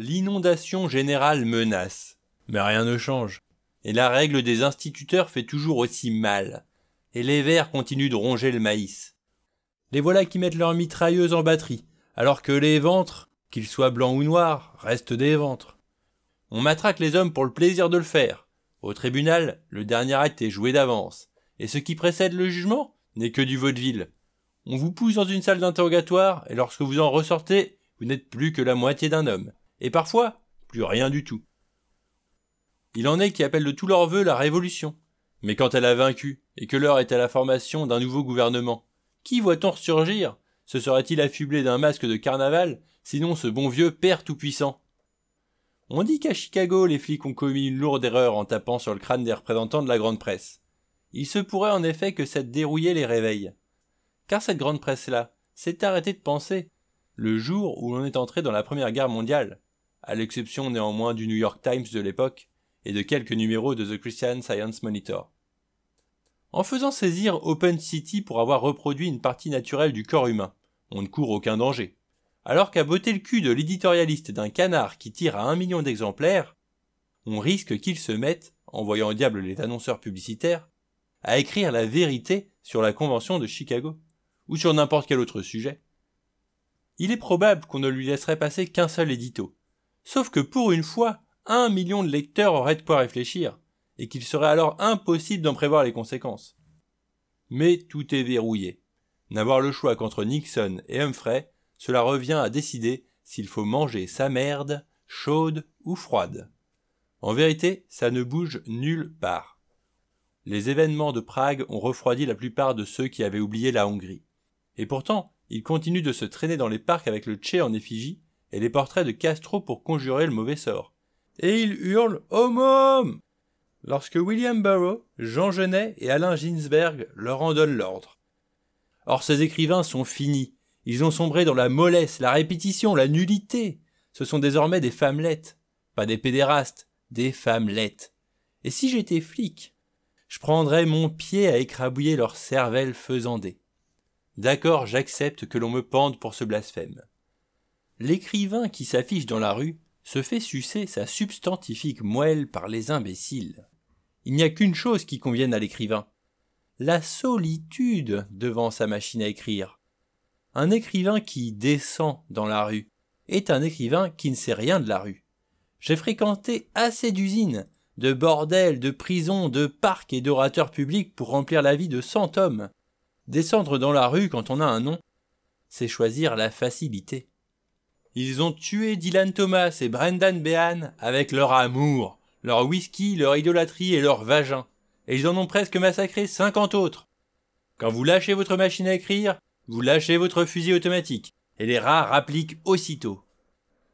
l'inondation générale menace. Mais rien ne change. Et la règle des instituteurs fait toujours aussi mal. Et les vers continuent de ronger le maïs. Les voilà qui mettent leurs mitrailleuses en batterie, alors que les ventres, qu'ils soient blancs ou noirs, restent des ventres. On matraque les hommes pour le plaisir de le faire. Au tribunal, le dernier acte est joué d'avance, et ce qui précède le jugement n'est que du vaudeville. On vous pousse dans une salle d'interrogatoire, et lorsque vous en ressortez, vous n'êtes plus que la moitié d'un homme et parfois plus rien du tout. Il en est qui appellent de tous leurs vœux la révolution. Mais quand elle a vaincu, et que l'heure est à la formation d'un nouveau gouvernement, qui voit-on ressurgir Se serait-il affublé d'un masque de carnaval, sinon ce bon vieux père tout-puissant On dit qu'à Chicago, les flics ont commis une lourde erreur en tapant sur le crâne des représentants de la grande presse. Il se pourrait en effet que cette dérouillée les réveille. Car cette grande presse-là s'est arrêtée de penser, le jour où l'on est entré dans la Première Guerre mondiale, à l'exception néanmoins du New York Times de l'époque et de quelques numéros de The Christian Science Monitor. En faisant saisir Open City pour avoir reproduit une partie naturelle du corps humain, on ne court aucun danger. Alors qu'à botter le cul de l'éditorialiste d'un canard qui tire à un million d'exemplaires, on risque qu'il se mette, en voyant au diable les annonceurs publicitaires, à écrire la vérité sur la Convention de Chicago, ou sur n'importe quel autre sujet. Il est probable qu'on ne lui laisserait passer qu'un seul édito, Sauf que pour une fois, un million de lecteurs auraient de quoi réfléchir, et qu'il serait alors impossible d'en prévoir les conséquences. Mais tout est verrouillé. N'avoir le choix qu'entre Nixon et Humphrey, cela revient à décider s'il faut manger sa merde, chaude ou froide. En vérité, ça ne bouge nulle part. Les événements de Prague ont refroidi la plupart de ceux qui avaient oublié la Hongrie. Et pourtant, ils continuent de se traîner dans les parcs avec le Tché en effigie, et les portraits de Castro pour conjurer le mauvais sort. Et il hurle Homum lorsque William Burroughs, Jean Genet et Alain Ginsberg leur en donnent l'ordre. Or, ces écrivains sont finis. Ils ont sombré dans la mollesse, la répétition, la nullité. Ce sont désormais des femmelettes. Pas des pédérastes, des femmelettes. Et si j'étais flic, je prendrais mon pied à écrabouiller leur cervelle faisandée. D'accord, j'accepte que l'on me pende pour ce blasphème l'écrivain qui s'affiche dans la rue se fait sucer sa substantifique moelle par les imbéciles. Il n'y a qu'une chose qui convienne à l'écrivain la solitude devant sa machine à écrire. Un écrivain qui descend dans la rue est un écrivain qui ne sait rien de la rue. J'ai fréquenté assez d'usines, de bordels, de prisons, de parcs et d'orateurs publics pour remplir la vie de cent hommes. Descendre dans la rue quand on a un nom, c'est choisir la facilité. Ils ont tué Dylan Thomas et Brendan Behan avec leur amour, leur whisky, leur idolâtrie et leur vagin. Et ils en ont presque massacré 50 autres. Quand vous lâchez votre machine à écrire, vous lâchez votre fusil automatique, et les rats rappliquent aussitôt.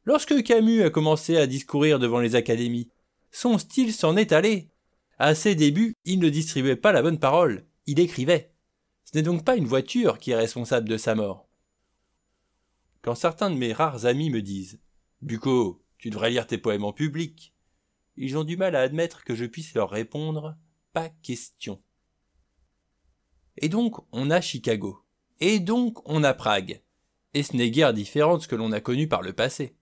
Lorsque Camus a commencé à discourir devant les académies, son style s'en est allé. À ses débuts, il ne distribuait pas la bonne parole, il écrivait. Ce n'est donc pas une voiture qui est responsable de sa mort quand certains de mes rares amis me disent Bucco, tu devrais lire tes poèmes en public, ils ont du mal à admettre que je puisse leur répondre Pas question. Et donc, on a Chicago. Et donc, on a Prague. Et ce n'est guère différent de ce que l'on a connu par le passé.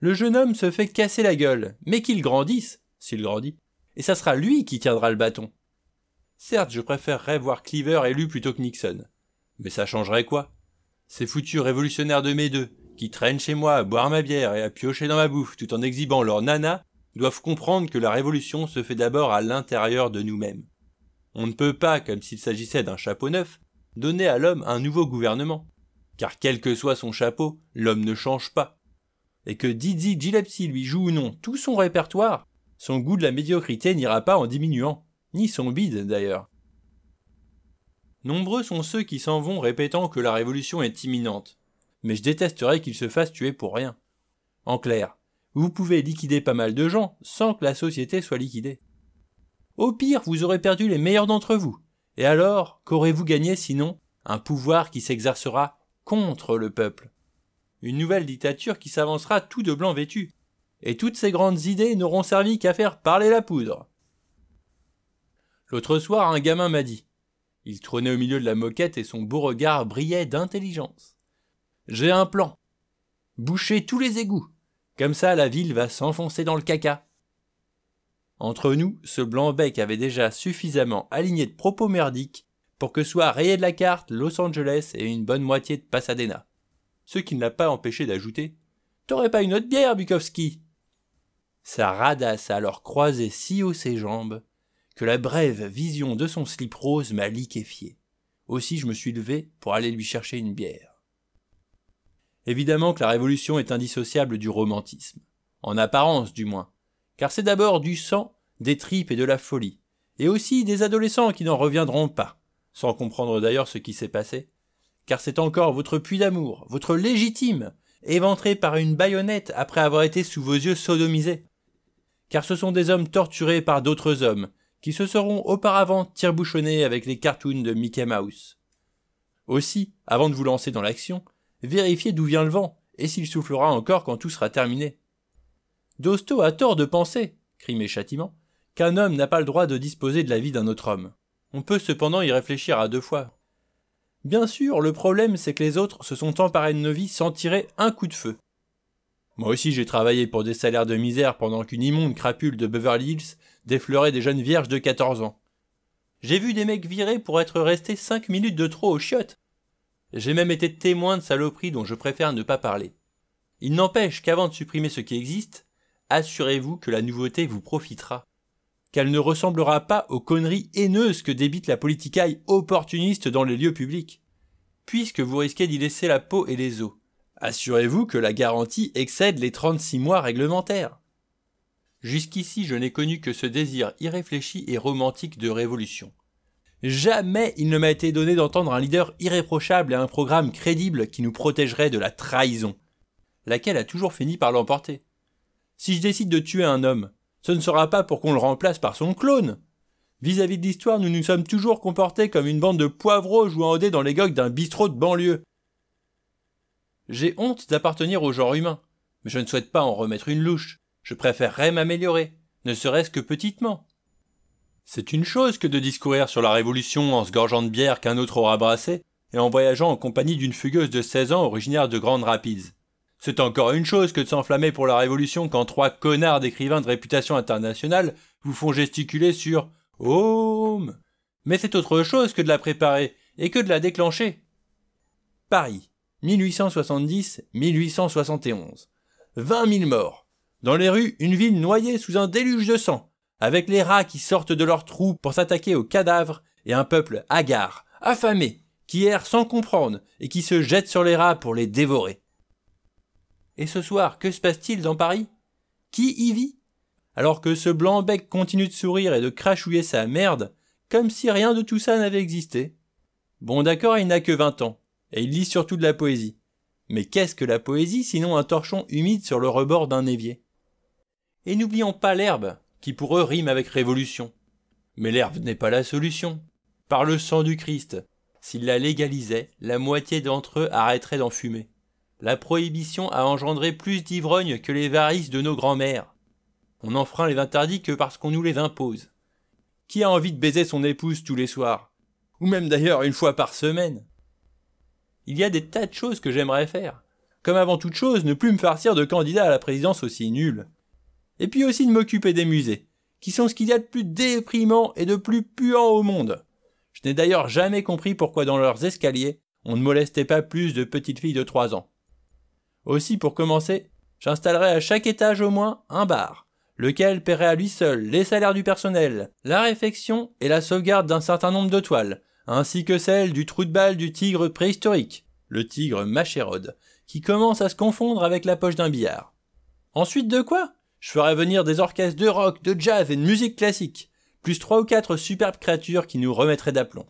Le jeune homme se fait casser la gueule, mais qu'il grandisse, s'il grandit, et ça sera lui qui tiendra le bâton. Certes, je préférerais voir Cleaver élu plutôt que Nixon. Mais ça changerait quoi ces foutus révolutionnaires de mes deux, qui traînent chez moi à boire ma bière et à piocher dans ma bouffe tout en exhibant leur nana, doivent comprendre que la révolution se fait d'abord à l'intérieur de nous-mêmes. On ne peut pas, comme s'il s'agissait d'un chapeau neuf, donner à l'homme un nouveau gouvernement. Car quel que soit son chapeau, l'homme ne change pas. Et que Didzi Gilepsy lui joue ou non tout son répertoire, son goût de la médiocrité n'ira pas en diminuant, ni son bide d'ailleurs. Nombreux sont ceux qui s'en vont répétant que la révolution est imminente. Mais je détesterais qu'ils se fassent tuer pour rien. En clair, vous pouvez liquider pas mal de gens sans que la société soit liquidée. Au pire, vous aurez perdu les meilleurs d'entre vous. Et alors, qu'aurez-vous gagné sinon Un pouvoir qui s'exercera contre le peuple. Une nouvelle dictature qui s'avancera tout de blanc vêtu. Et toutes ces grandes idées n'auront servi qu'à faire parler la poudre. L'autre soir, un gamin m'a dit il trônait au milieu de la moquette et son beau regard brillait d'intelligence. J'ai un plan. Boucher tous les égouts. Comme ça, la ville va s'enfoncer dans le caca. Entre nous, ce blanc-bec avait déjà suffisamment aligné de propos merdiques pour que soit rayé de la carte Los Angeles et une bonne moitié de Pasadena. Ce qui ne l'a pas empêché d'ajouter T'aurais pas une autre bière, Bukowski Sa radasse alors croisé si haut ses jambes que la brève vision de son slip rose m'a liquéfié. Aussi je me suis levé pour aller lui chercher une bière. Évidemment que la révolution est indissociable du romantisme, en apparence du moins, car c'est d'abord du sang, des tripes et de la folie, et aussi des adolescents qui n'en reviendront pas, sans comprendre d'ailleurs ce qui s'est passé, car c'est encore votre puits d'amour, votre légitime, éventré par une baïonnette après avoir été sous vos yeux sodomisé. Car ce sont des hommes torturés par d'autres hommes, qui se seront auparavant tire avec les cartoons de Mickey Mouse. Aussi, avant de vous lancer dans l'action, vérifiez d'où vient le vent et s'il soufflera encore quand tout sera terminé. Dosto a tort de penser, crie mes qu'un homme n'a pas le droit de disposer de la vie d'un autre homme. On peut cependant y réfléchir à deux fois. Bien sûr, le problème c'est que les autres se sont emparés de nos vies sans tirer un coup de feu. Moi aussi j'ai travaillé pour des salaires de misère pendant qu'une immonde crapule de Beverly Hills d'effleurer des jeunes vierges de 14 ans. J'ai vu des mecs virer pour être restés 5 minutes de trop aux chiottes. J'ai même été témoin de saloperies dont je préfère ne pas parler. Il n'empêche qu'avant de supprimer ce qui existe, assurez-vous que la nouveauté vous profitera. Qu'elle ne ressemblera pas aux conneries haineuses que débite la politicaille opportuniste dans les lieux publics. Puisque vous risquez d'y laisser la peau et les os, assurez-vous que la garantie excède les 36 mois réglementaires. Jusqu'ici je n'ai connu que ce désir irréfléchi et romantique de révolution. Jamais il ne m'a été donné d'entendre un leader irréprochable et un programme crédible qui nous protégerait de la trahison, laquelle a toujours fini par l'emporter. Si je décide de tuer un homme, ce ne sera pas pour qu'on le remplace par son clone. Vis-à-vis de l'histoire, nous nous sommes toujours comportés comme une bande de poivreaux jouant au dé dans les gogues d'un bistrot de banlieue. J'ai honte d'appartenir au genre humain, mais je ne souhaite pas en remettre une louche. Je préférerais m'améliorer, ne serait-ce que petitement. C'est une chose que de discourir sur la Révolution en se gorgeant de bière qu'un autre aura brassée, et en voyageant en compagnie d'une fugueuse de 16 ans originaire de grandes Rapides. C'est encore une chose que de s'enflammer pour la Révolution quand trois connards d'écrivains de réputation internationale vous font gesticuler sur Home. Mais c'est autre chose que de la préparer et que de la déclencher. Paris, 1870-1871. 20 000 morts. Dans les rues, une ville noyée sous un déluge de sang, avec les rats qui sortent de leurs trous pour s'attaquer aux cadavres, et un peuple hagard, affamé, qui erre sans comprendre, et qui se jette sur les rats pour les dévorer. Et ce soir, que se passe-t-il dans Paris Qui y vit Alors que ce blanc bec continue de sourire et de crachouiller sa merde, comme si rien de tout ça n'avait existé. Bon d'accord, il n'a que 20 ans, et il lit surtout de la poésie. Mais qu'est-ce que la poésie sinon un torchon humide sur le rebord d'un évier et n'oublions pas l'herbe, qui pour eux rime avec révolution. Mais l'herbe n'est pas la solution. Par le sang du Christ, s'il la légalisait, la moitié d'entre eux arrêterait d'en fumer. La prohibition a engendré plus d'ivrognes que les varices de nos grands-mères. On enfreint les interdits que parce qu'on nous les impose. Qui a envie de baiser son épouse tous les soirs Ou même d'ailleurs une fois par semaine Il y a des tas de choses que j'aimerais faire. Comme avant toute chose, ne plus me farcir de candidat à la présidence aussi nul. Et puis aussi de m'occuper des musées, qui sont ce qu'il y a de plus déprimant et de plus puant au monde. Je n'ai d'ailleurs jamais compris pourquoi dans leurs escaliers, on ne molestait pas plus de petites filles de 3 ans. Aussi, pour commencer, j'installerai à chaque étage au moins un bar, lequel paierait à lui seul les salaires du personnel, la réfection et la sauvegarde d'un certain nombre de toiles, ainsi que celle du trou de balle du tigre préhistorique, le tigre machérode, qui commence à se confondre avec la poche d'un billard. Ensuite de quoi je ferai venir des orchestres de rock, de jazz et de musique classique, plus trois ou quatre superbes créatures qui nous remettraient d'aplomb.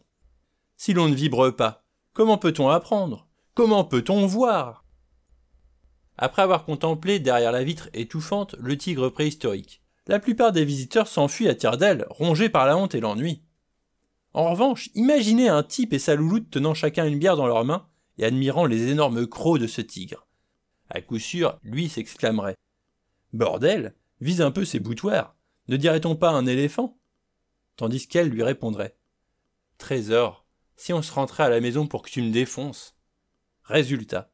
Si l'on ne vibre pas, comment peut-on apprendre Comment peut-on voir Après avoir contemplé derrière la vitre étouffante le tigre préhistorique, la plupart des visiteurs s'enfuient à tire d'aile, rongés par la honte et l'ennui. En revanche, imaginez un type et sa louloute tenant chacun une bière dans leurs mains et admirant les énormes crocs de ce tigre. À coup sûr, lui s'exclamerait Bordel, vise un peu ses boutoirs, ne dirait-on pas un éléphant Tandis qu'elle lui répondrait Trésor, si on se rentrait à la maison pour que tu me défonces. Résultat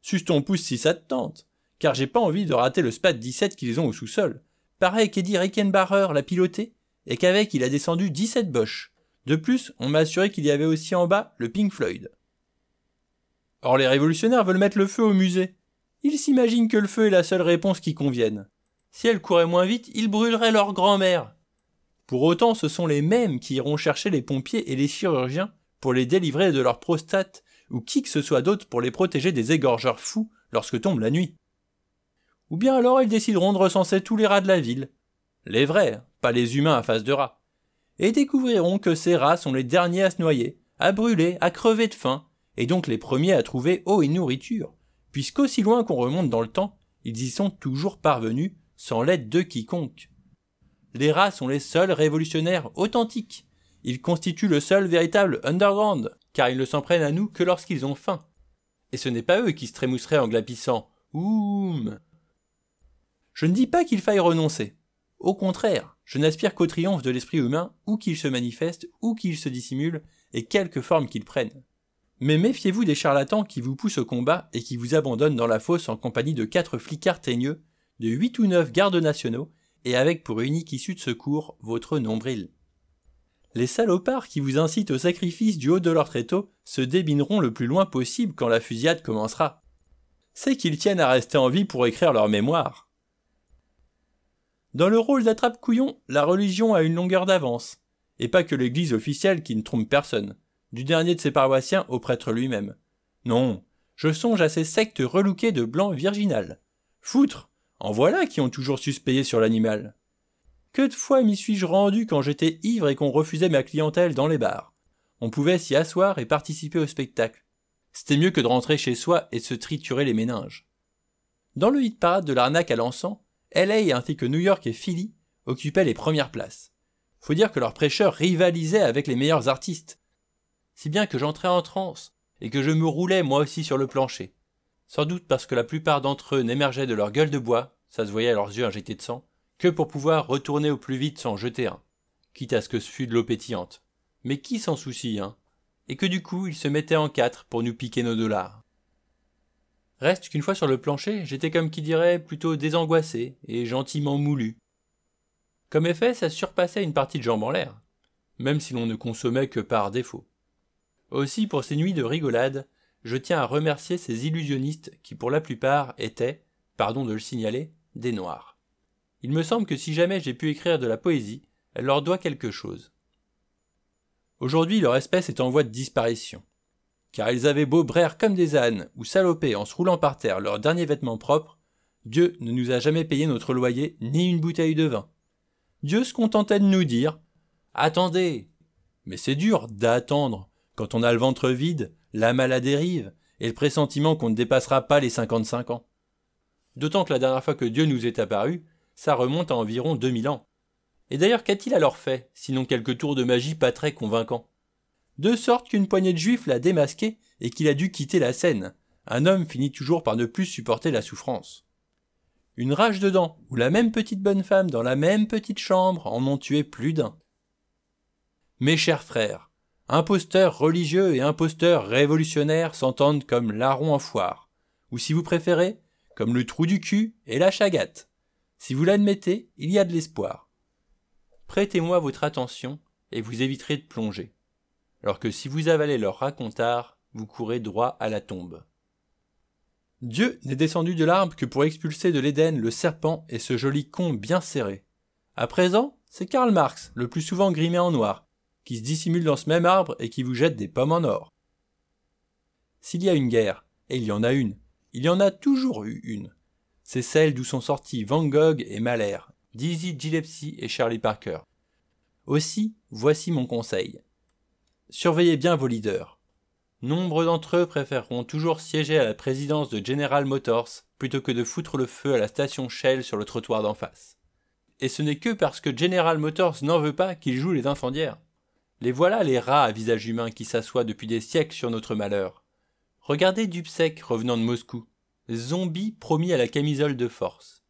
Suce ton pouce si ça te tente, car j'ai pas envie de rater le dix 17 qu'ils ont au sous-sol. Pareil qu'Eddie Rickenbacher l'a piloté, et qu'avec il a descendu 17 boches. De plus, on m'a assuré qu'il y avait aussi en bas le Pink Floyd. Or les révolutionnaires veulent mettre le feu au musée. Ils s'imaginent que le feu est la seule réponse qui convienne. Si elles couraient moins vite, ils brûleraient leur grand-mère. Pour autant, ce sont les mêmes qui iront chercher les pompiers et les chirurgiens pour les délivrer de leurs prostates, ou qui que ce soit d'autre pour les protéger des égorgeurs fous lorsque tombe la nuit. Ou bien alors ils décideront de recenser tous les rats de la ville. Les vrais, pas les humains à face de rats. Et découvriront que ces rats sont les derniers à se noyer, à brûler, à crever de faim, et donc les premiers à trouver eau et nourriture puisqu'aussi loin qu'on remonte dans le temps, ils y sont toujours parvenus sans l'aide de quiconque. Les rats sont les seuls révolutionnaires authentiques. Ils constituent le seul véritable underground, car ils ne s'en prennent à nous que lorsqu'ils ont faim. Et ce n'est pas eux qui se trémousseraient en glapissant Oum. Je ne dis pas qu'il faille renoncer. Au contraire, je n'aspire qu'au triomphe de l'esprit humain, où qu'il se manifeste, où qu'il se dissimule, et quelque forme qu'il prenne. Mais méfiez-vous des charlatans qui vous poussent au combat et qui vous abandonnent dans la fosse en compagnie de quatre flicards teigneux, de huit ou neuf gardes nationaux, et avec pour unique issue de secours votre nombril. Les salopards qui vous incitent au sacrifice du haut de leur tréteau se débineront le plus loin possible quand la fusillade commencera. C'est qu'ils tiennent à rester en vie pour écrire leur mémoire. Dans le rôle d'attrape-couillon, la religion a une longueur d'avance, et pas que l'église officielle qui ne trompe personne du dernier de ses paroissiens au prêtre lui-même. Non, je songe à ces sectes relouquées de blanc virginal. Foutre, en voilà qui ont toujours payer sur l'animal. Que de fois m'y suis-je rendu quand j'étais ivre et qu'on refusait ma clientèle dans les bars. On pouvait s'y asseoir et participer au spectacle. C'était mieux que de rentrer chez soi et se triturer les méninges. Dans le hit parade de l'arnaque à l'encens, LA ainsi que New York et Philly occupaient les premières places. Faut dire que leurs prêcheurs rivalisaient avec les meilleurs artistes si bien que j'entrais en transe et que je me roulais moi aussi sur le plancher. Sans doute parce que la plupart d'entre eux n'émergeaient de leur gueule de bois, ça se voyait à leurs yeux injectés de sang, que pour pouvoir retourner au plus vite sans jeter un, quitte à ce que ce fût de l'eau pétillante. Mais qui s'en soucie, hein Et que du coup, ils se mettaient en quatre pour nous piquer nos dollars. Reste qu'une fois sur le plancher, j'étais comme qui dirait plutôt désangoissé et gentiment moulu. Comme effet, ça surpassait une partie de jambes en l'air, même si l'on ne consommait que par défaut. Aussi pour ces nuits de rigolade, je tiens à remercier ces illusionnistes qui pour la plupart étaient, pardon de le signaler, des noirs. Il me semble que si jamais j'ai pu écrire de la poésie, elle leur doit quelque chose. Aujourd'hui, leur espèce est en voie de disparition. Car ils avaient beau braire comme des ânes ou saloper en se roulant par terre leurs derniers vêtements propres, Dieu ne nous a jamais payé notre loyer ni une bouteille de vin. Dieu se contentait de nous dire Attendez Mais c'est dur d'attendre quand on a le ventre vide, l'âme à la dérive, et le pressentiment qu'on ne dépassera pas les 55 ans. D'autant que la dernière fois que Dieu nous est apparu, ça remonte à environ 2000 ans. Et d'ailleurs, qu'a-t-il alors fait, sinon quelques tours de magie pas très convaincants De sorte qu'une poignée de juifs l'a démasqué et qu'il a dû quitter la scène. Un homme finit toujours par ne plus supporter la souffrance. Une rage dedans, ou la même petite bonne femme dans la même petite chambre en ont tué plus d'un. Mes chers frères, Imposteurs religieux et imposteurs révolutionnaires s'entendent comme larron en foire, ou si vous préférez, comme le trou du cul et la chagatte. Si vous l'admettez, il y a de l'espoir. Prêtez-moi votre attention et vous éviterez de plonger. Alors que si vous avalez leur racontard, vous courez droit à la tombe. Dieu n'est descendu de l'arbre que pour expulser de l'Éden le serpent et ce joli con bien serré. À présent, c'est Karl Marx, le plus souvent grimé en noir, qui se dissimulent dans ce même arbre et qui vous jettent des pommes en or. S'il y a une guerre, et il y en a une, il y en a toujours eu une, c'est celle d'où sont sortis Van Gogh et Mahler, Dizzy Gillespie et Charlie Parker. Aussi, voici mon conseil. Surveillez bien vos leaders. Nombre d'entre eux préféreront toujours siéger à la présidence de General Motors plutôt que de foutre le feu à la station Shell sur le trottoir d'en face. Et ce n'est que parce que General Motors n'en veut pas qu'ils jouent les incendiaires. Les voilà les rats à visage humain qui s'assoient depuis des siècles sur notre malheur. Regardez Dubsek revenant de Moscou, zombie promis à la camisole de force.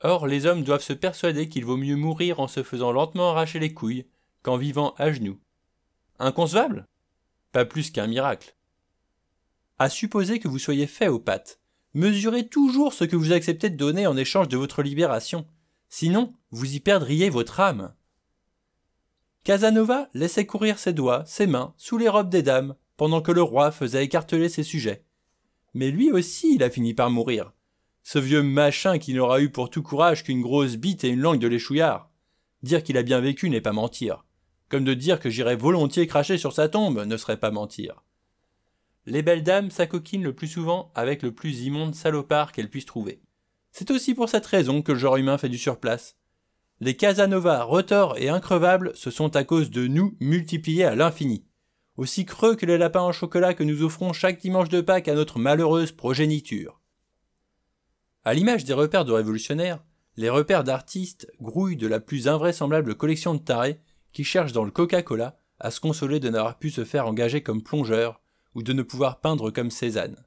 Or, les hommes doivent se persuader qu'il vaut mieux mourir en se faisant lentement arracher les couilles qu'en vivant à genoux. Inconcevable Pas plus qu'un miracle. À supposer que vous soyez fait aux pattes, mesurez toujours ce que vous acceptez de donner en échange de votre libération. Sinon, vous y perdriez votre âme. Casanova laissait courir ses doigts, ses mains, sous les robes des dames, pendant que le roi faisait écarteler ses sujets. Mais lui aussi, il a fini par mourir. Ce vieux machin qui n'aura eu pour tout courage qu'une grosse bite et une langue de l'échouillard. Dire qu'il a bien vécu n'est pas mentir. Comme de dire que j'irai volontiers cracher sur sa tombe ne serait pas mentir. Les belles dames s'acoquinent le plus souvent avec le plus immonde salopard qu'elles puissent trouver. C'est aussi pour cette raison que le genre humain fait du surplace. Les Casanova, retors et increvables se sont à cause de nous multipliés à l'infini. Aussi creux que les lapins en chocolat que nous offrons chaque dimanche de Pâques à notre malheureuse progéniture. À l'image des repères de révolutionnaires, les repères d'artistes grouillent de la plus invraisemblable collection de tarés qui cherchent dans le Coca-Cola à se consoler de n'avoir pu se faire engager comme plongeur ou de ne pouvoir peindre comme Cézanne.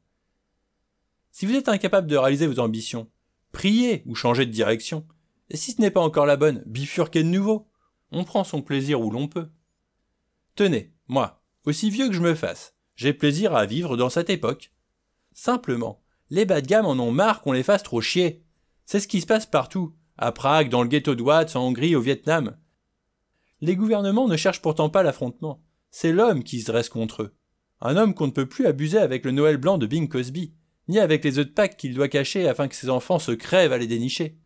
Si vous êtes incapable de réaliser vos ambitions, priez ou changez de direction, et si ce n'est pas encore la bonne, bifurquer de nouveau. On prend son plaisir où l'on peut. Tenez, moi, aussi vieux que je me fasse, j'ai plaisir à vivre dans cette époque. Simplement, les bas de gamme en ont marre qu'on les fasse trop chier. C'est ce qui se passe partout, à Prague, dans le ghetto de en Hongrie, au Vietnam. Les gouvernements ne cherchent pourtant pas l'affrontement. C'est l'homme qui se dresse contre eux. Un homme qu'on ne peut plus abuser avec le Noël blanc de Bing Cosby, ni avec les œufs de Pâques qu'il doit cacher afin que ses enfants se crèvent à les dénicher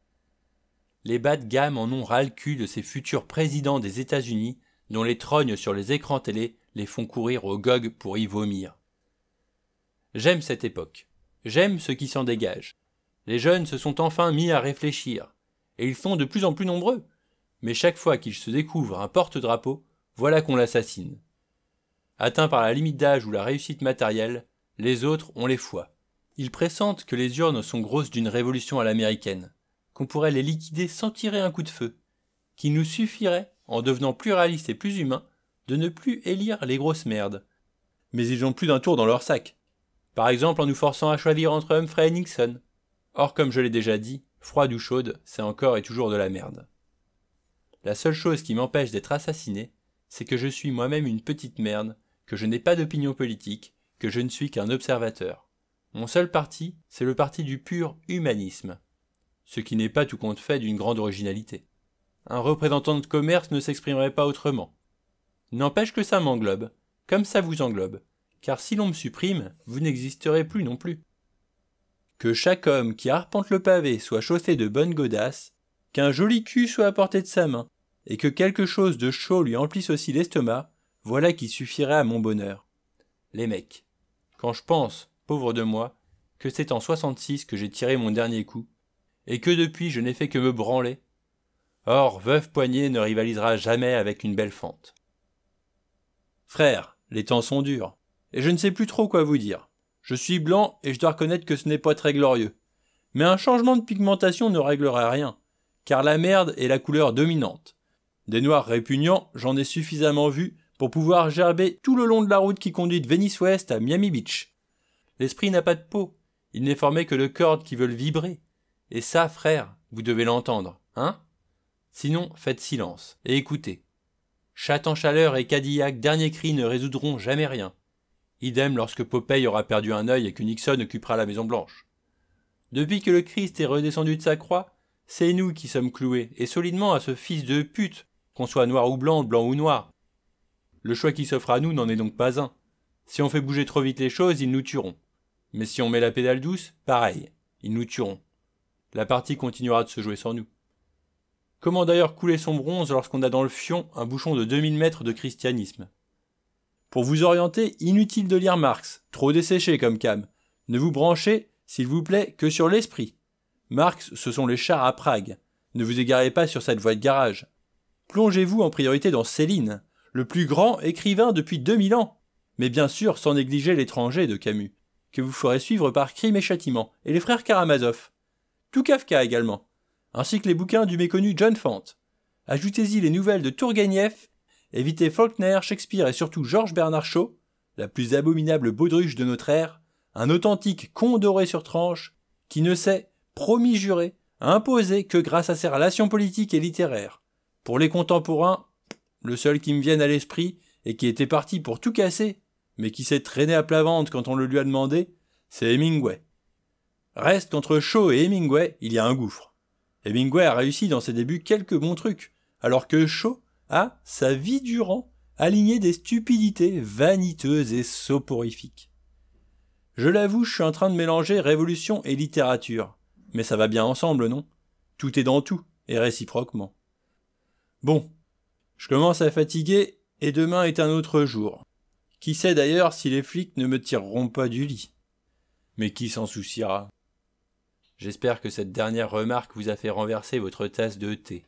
les bas de gamme en ont ras-le-cul de ces futurs présidents des États-Unis dont les trognes sur les écrans télé les font courir au gog pour y vomir. J'aime cette époque. J'aime ce qui s'en dégage. Les jeunes se sont enfin mis à réfléchir, et ils sont de plus en plus nombreux. Mais chaque fois qu'ils se découvrent un porte-drapeau, voilà qu'on l'assassine. Atteints par la limite d'âge ou la réussite matérielle, les autres ont les foies. Ils pressentent que les urnes sont grosses d'une révolution à l'américaine qu'on pourrait les liquider sans tirer un coup de feu, qu'il nous suffirait, en devenant plus réalistes et plus humains, de ne plus élire les grosses merdes. Mais ils ont plus d'un tour dans leur sac. Par exemple en nous forçant à choisir entre Humphrey et Nixon. Or, comme je l'ai déjà dit, froide ou chaude, c'est encore et toujours de la merde. La seule chose qui m'empêche d'être assassiné, c'est que je suis moi-même une petite merde, que je n'ai pas d'opinion politique, que je ne suis qu'un observateur. Mon seul parti, c'est le parti du pur humanisme, ce qui n'est pas tout compte fait d'une grande originalité. Un représentant de commerce ne s'exprimerait pas autrement. N'empêche que ça m'englobe, comme ça vous englobe, car si l'on me supprime, vous n'existerez plus non plus. Que chaque homme qui arpente le pavé soit chaussé de bonnes godasses, qu'un joli cul soit à portée de sa main, et que quelque chose de chaud lui emplisse aussi l'estomac, voilà qui suffirait à mon bonheur. Les mecs. Quand je pense, pauvre de moi, que c'est en 66 que j'ai tiré mon dernier coup, et que depuis je n'ai fait que me branler. Or, veuve poignée ne rivalisera jamais avec une belle fente. Frère, les temps sont durs, et je ne sais plus trop quoi vous dire. Je suis blanc et je dois reconnaître que ce n'est pas très glorieux. Mais un changement de pigmentation ne réglera rien, car la merde est la couleur dominante. Des noirs répugnants, j'en ai suffisamment vu pour pouvoir gerber tout le long de la route qui conduit de Venice Ouest à Miami Beach. L'esprit n'a pas de peau, il n'est formé que de cordes qui veulent vibrer. Et ça, frère, vous devez l'entendre, hein Sinon, faites silence et écoutez. Chat en chaleur et Cadillac dernier cri ne résoudront jamais rien. Idem lorsque Popeye aura perdu un œil et que Nixon occupera la Maison Blanche. Depuis que le Christ est redescendu de sa croix, c'est nous qui sommes cloués, et solidement à ce fils de pute, qu'on soit noir ou blanc, blanc ou noir. Le choix qui s'offre à nous n'en est donc pas un. Si on fait bouger trop vite les choses, ils nous tueront. Mais si on met la pédale douce, pareil, ils nous tueront la partie continuera de se jouer sans nous. Comment d'ailleurs couler son bronze lorsqu'on a dans le fion un bouchon de 2000 mètres de christianisme Pour vous orienter, inutile de lire Marx, trop desséché comme cam. Ne vous branchez, s'il vous plaît, que sur l'esprit. Marx, ce sont les chars à Prague. Ne vous égarez pas sur cette voie de garage. Plongez-vous en priorité dans Céline, le plus grand écrivain depuis 2000 ans. Mais bien sûr, sans négliger l'étranger de Camus, que vous ferez suivre par Crime et Châtiment et les frères Karamazov tout Kafka également, ainsi que les bouquins du méconnu John Fante. Ajoutez-y les nouvelles de Turgenev, évitez Faulkner, Shakespeare et surtout Georges Bernard Shaw, la plus abominable baudruche de notre ère, un authentique con doré sur tranche, qui ne s'est, promis juré, imposé que grâce à ses relations politiques et littéraires. Pour les contemporains, le seul qui me vienne à l'esprit et qui était parti pour tout casser, mais qui s'est traîné à plat ventre quand on le lui a demandé, c'est Hemingway. Reste qu'entre Shaw et Hemingway, il y a un gouffre. Hemingway a réussi dans ses débuts quelques bons trucs, alors que Shaw a, sa vie durant, aligné des stupidités vaniteuses et soporifiques. Je l'avoue, je suis en train de mélanger révolution et littérature. Mais ça va bien ensemble, non Tout est dans tout, et réciproquement. Bon, je commence à fatiguer, et demain est un autre jour. Qui sait d'ailleurs si les flics ne me tireront pas du lit Mais qui s'en souciera J'espère que cette dernière remarque vous a fait renverser votre tasse de thé.